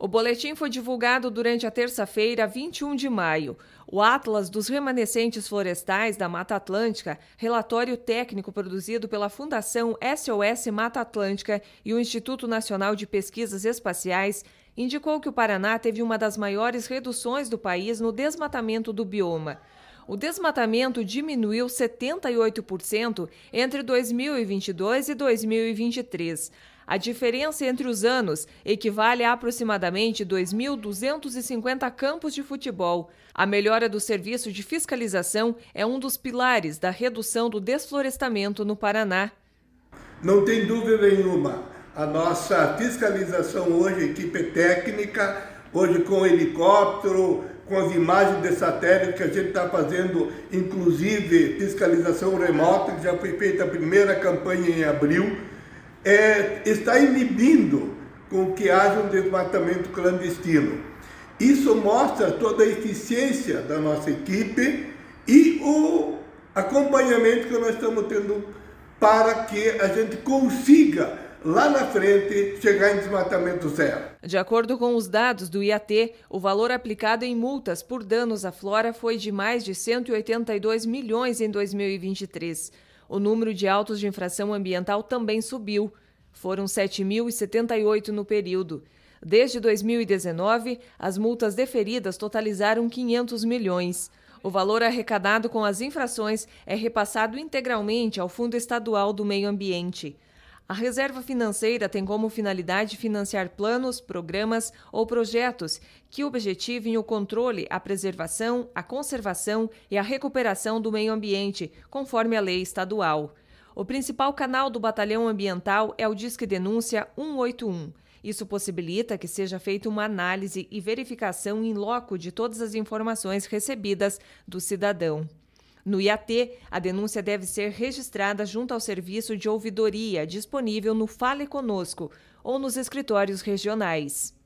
O boletim foi divulgado durante a terça-feira, 21 de maio. O Atlas dos Remanescentes Florestais da Mata Atlântica, relatório técnico produzido pela Fundação SOS Mata Atlântica e o Instituto Nacional de Pesquisas Espaciais, indicou que o Paraná teve uma das maiores reduções do país no desmatamento do bioma. O desmatamento diminuiu 78% entre 2022 e 2023. A diferença entre os anos equivale a aproximadamente 2.250 campos de futebol. A melhora do serviço de fiscalização é um dos pilares da redução do desflorestamento no Paraná. Não tem dúvida nenhuma. A nossa fiscalização hoje, equipe técnica, hoje com helicóptero, com as imagens de satélite que a gente está fazendo, inclusive fiscalização remota, que já foi feita a primeira campanha em abril é, está inibindo com que haja um desmatamento clandestino. Isso mostra toda a eficiência da nossa equipe e o acompanhamento que nós estamos tendo para que a gente consiga lá na frente chegar em desmatamento zero. De acordo com os dados do IAT, o valor aplicado em multas por danos à flora foi de mais de 182 milhões em 2023 o número de autos de infração ambiental também subiu. Foram 7.078 no período. Desde 2019, as multas deferidas totalizaram 500 milhões. O valor arrecadado com as infrações é repassado integralmente ao Fundo Estadual do Meio Ambiente. A reserva financeira tem como finalidade financiar planos, programas ou projetos que objetivem o controle, a preservação, a conservação e a recuperação do meio ambiente, conforme a lei estadual. O principal canal do Batalhão Ambiental é o Disque Denúncia 181. Isso possibilita que seja feita uma análise e verificação em loco de todas as informações recebidas do cidadão. No IAT, a denúncia deve ser registrada junto ao serviço de ouvidoria disponível no Fale Conosco ou nos escritórios regionais.